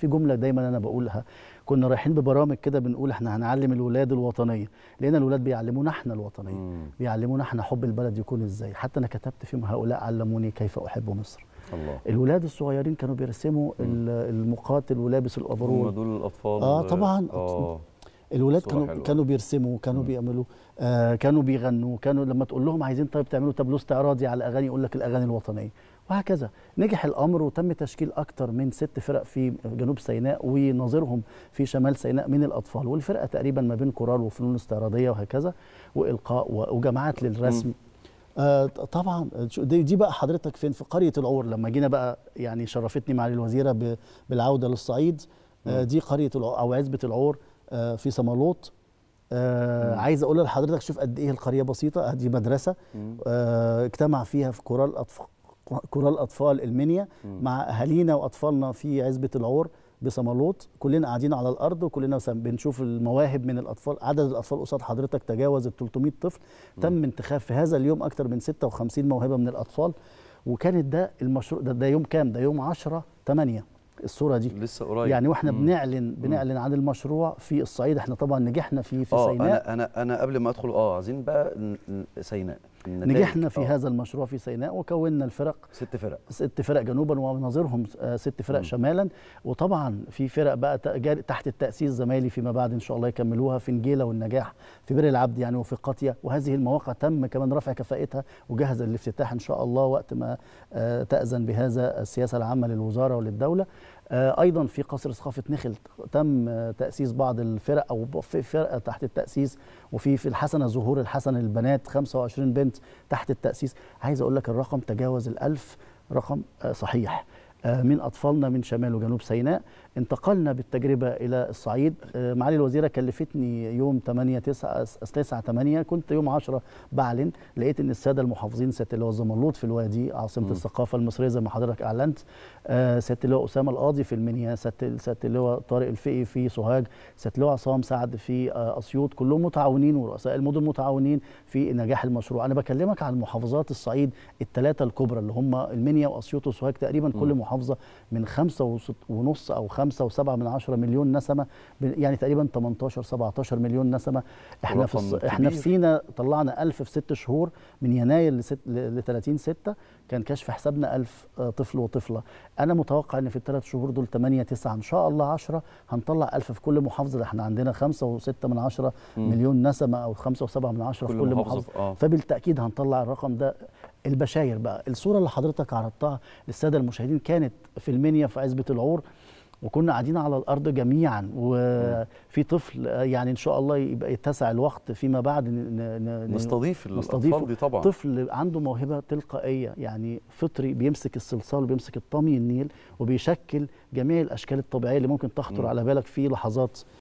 في جمله دايما انا بقولها كنا رايحين ببرامج كده بنقول احنا هنعلم الولاد الوطنيه لان الولاد بيعلمونا احنا الوطنيه بيعلمونا احنا حب البلد يكون ازاي حتى انا كتبت فيهم هؤلاء علموني كيف احب مصر الله. الولاد الصغيرين كانوا بيرسموا مم. المقاتل ولابس الافرول دول الاطفال اه طبعا آه. الولاد كانوا حلوة. كانوا بيرسموا كانوا بيعملوا آه كانوا بيغنوا كانوا لما تقول لهم عايزين طيب تعملوا تابلو استعراضي على اغاني يقول لك الاغاني الوطنيه وهكذا نجح الامر وتم تشكيل اكثر من ست فرق في جنوب سيناء ونظيرهم في شمال سيناء من الاطفال والفرقه تقريبا ما بين كورال وفنون استعراضيه وهكذا والقاء وجماعات للرسم م. آه طبعا دي, دي بقى حضرتك فين في قريه العور لما جينا بقى يعني شرفتني معالي الوزيره بالعوده للصعيد آه دي قريه او عزبه العور آه، في صمالوط آه عايز اقول لحضرتك شوف قد ايه القريه بسيطه دي مدرسه آه اجتمع فيها في كورال اطفال كورال اطفال المنيا مع اهالينا واطفالنا في عزبه العور بصمالوط كلنا قاعدين على الارض وكلنا بنشوف المواهب من الاطفال عدد الاطفال قصاد حضرتك تجاوز ال 300 طفل تم انتخاب في هذا اليوم اكثر من 56 موهبه من الاطفال وكانت ده المشروع ده, ده يوم كام ده يوم 10 8 الصوره دي لسه قريب يعني واحنا مم. بنعلن بنعلن مم. عن المشروع في الصعيد احنا طبعا نجحنا فيه في آه، سيناء انا انا انا قبل ما ادخل اه عايزين بقى سيناء نجحنا في أوه. هذا المشروع في سيناء وكونا الفرق ست فرق ست فرق جنوبا ونظرهم آه، ست فرق م. شمالا وطبعا في فرق بقى تحت التاسيس زمايلي فيما بعد ان شاء الله يكملوها في نجيله والنجاح في بئر العبد يعني وفي قطيه وهذه المواقع تم كمان رفع كفائتها وجهز للافتتاح ان شاء الله وقت ما آه، تاذن بهذا السياسه العامه للوزاره وللدوله آه، ايضا في قصر ثقافه نخل تم آه، تاسيس بعض الفرق او في فرقه تحت التاسيس وفي في الحسنه ظهور الحسنه البنات 25 بنت تحت التاسيس عايز اقول لك الرقم تجاوز ال1000 رقم آه، صحيح آه، من أطفالنا من شمال وجنوب سيناء انتقلنا بالتجربة إلى الصعيد آه، معالي الوزيرة كلفتني يوم 8 9 9 8 كنت يوم 10 بعلن لقيت إن السادة المحافظين سيادة اللواء زملوط في الوادي عاصمة م. الثقافة المصرية زي ما حضرتك أعلنت آه، سيادة اللواء أسامة القاضي في المنيا سيادة اللواء طارق الفقي في سوهاج سيادة اللواء عصام سعد في أسيوط كلهم متعاونين ورؤساء المدن متعاونين في نجاح المشروع أنا بكلمك عن محافظات الصعيد الثلاثة الكبرى اللي هم المنيا وأسيوط وسوهاج تقريبا كل م. المحافظه من 5.5 او 5.7 مليون نسمه يعني تقريبا 18 17 مليون نسمه احنا في احنا في سينا طلعنا 1000 في 6 شهور من يناير ل 30 6 كان كشف حسابنا 1000 آه، طفل وطفله انا متوقع ان في الثلاث شهور دول 8 9 ان شاء الله 10 هنطلع 1000 في كل محافظه ده احنا عندنا 5.6 من 10 مليون نسمه او 5.7 من 10 في كل محافظه, محافظة. آه. فبالتاكيد هنطلع الرقم ده البشاير بقى الصوره اللي حضرتك عرضتها للساده المشاهدين كانت في المنيا في عزبه العور وكنا قاعدين على الارض جميعا وفي طفل يعني ان شاء الله يبقى يتسع الوقت فيما بعد نستضيف الاطفال دي طبعا طفل عنده موهبه تلقائيه يعني فطري بيمسك الصلصال وبيمسك الطمي النيل وبيشكل جميع الاشكال الطبيعيه اللي ممكن تخطر على بالك في لحظات